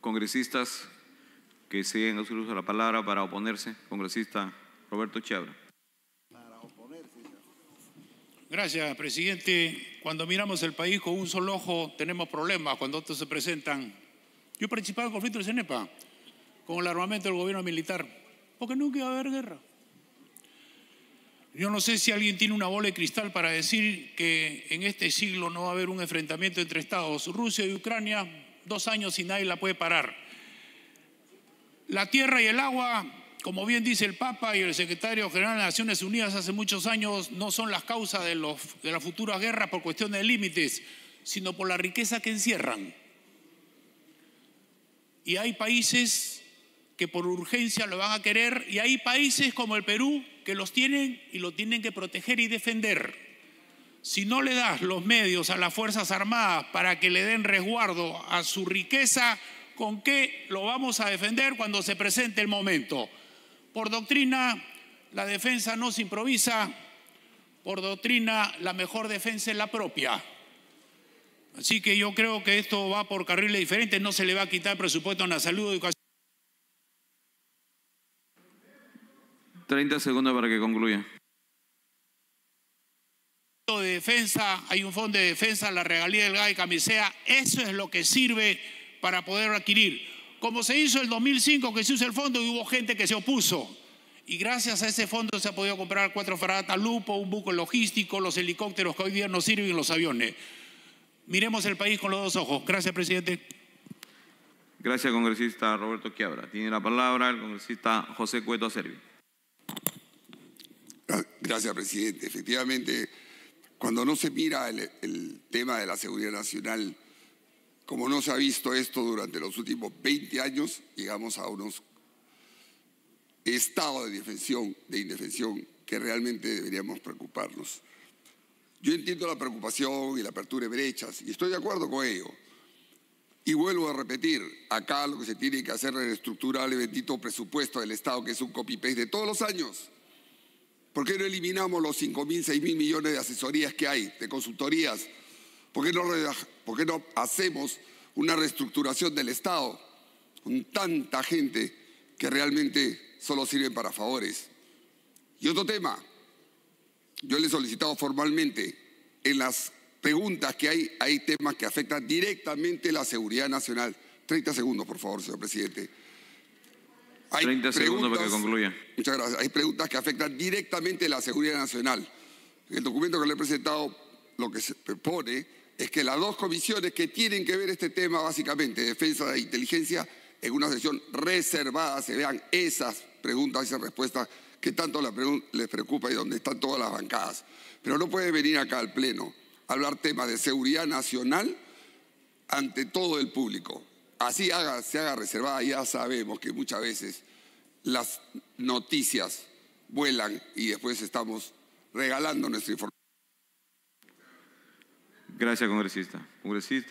congresistas que siguen a su uso de la palabra para oponerse. Congresista Roberto Chiabra. Gracias, presidente. Cuando miramos el país con un solo ojo, tenemos problemas cuando otros se presentan. Yo he participado en conflicto de CENEPA con el armamento del gobierno militar, porque nunca iba a haber guerra. Yo no sé si alguien tiene una bola de cristal para decir que en este siglo no va a haber un enfrentamiento entre Estados, Rusia y Ucrania, dos años y nadie la puede parar. La tierra y el agua, como bien dice el Papa y el secretario general de Naciones Unidas hace muchos años, no son las causas de, los, de las futuras guerras por cuestiones de límites, sino por la riqueza que encierran. Y hay países que por urgencia lo van a querer y hay países como el Perú que los tienen y lo tienen que proteger y defender si no le das los medios a las Fuerzas Armadas para que le den resguardo a su riqueza, ¿con qué lo vamos a defender cuando se presente el momento? Por doctrina, la defensa no se improvisa, por doctrina, la mejor defensa es la propia. Así que yo creo que esto va por carriles diferentes, no se le va a quitar presupuesto a la salud, educación. 30 segundos para que concluya de defensa, hay un fondo de defensa, la regalía del gas y camisea, eso es lo que sirve para poder adquirir. Como se hizo el 2005 que se hizo el fondo y hubo gente que se opuso. Y gracias a ese fondo se ha podido comprar cuatro fragatas Lupo, un buco logístico, los helicópteros que hoy día no sirven, los aviones. Miremos el país con los dos ojos. Gracias, presidente. Gracias, congresista Roberto Quiabra. Tiene la palabra el congresista José Cueto Servi. Ah, gracias, presidente. Efectivamente, cuando no se mira el, tema de la seguridad nacional, como no se ha visto esto durante los últimos 20 años, llegamos a unos estados de defensión, de indefensión, que realmente deberíamos preocuparnos. Yo entiendo la preocupación y la apertura de brechas, y estoy de acuerdo con ello. Y vuelvo a repetir, acá lo que se tiene que hacer es reestructurar el bendito presupuesto del Estado, que es un copy-paste de todos los años. ¿Por qué no eliminamos los 5.000, 6.000 millones de asesorías que hay, de consultorías? ¿Por qué, no, hacemos una reestructuración del Estado con tanta gente que realmente solo sirve para favores? Y otro tema, yo le he solicitado formalmente en las preguntas que hay, hay temas que afectan directamente la seguridad nacional. 30 segundos, por favor, señor presidente. Hay segundos para que concluya. Muchas gracias. Hay preguntas que afectan directamente la seguridad nacional. el documento que le he presentado, lo que se propone es que las dos comisiones que tienen que ver este tema, básicamente, defensa e inteligencia, en una sesión reservada se vean esas preguntas, esas respuestas que tanto les preocupa y donde están todas las bancadas. Pero no puede venir acá al Pleno a hablar temas de seguridad nacional ante todo el público así se haga reservada, ya sabemos que muchas veces las noticias vuelan y después estamos regalando nuestra información. Gracias, Congresista.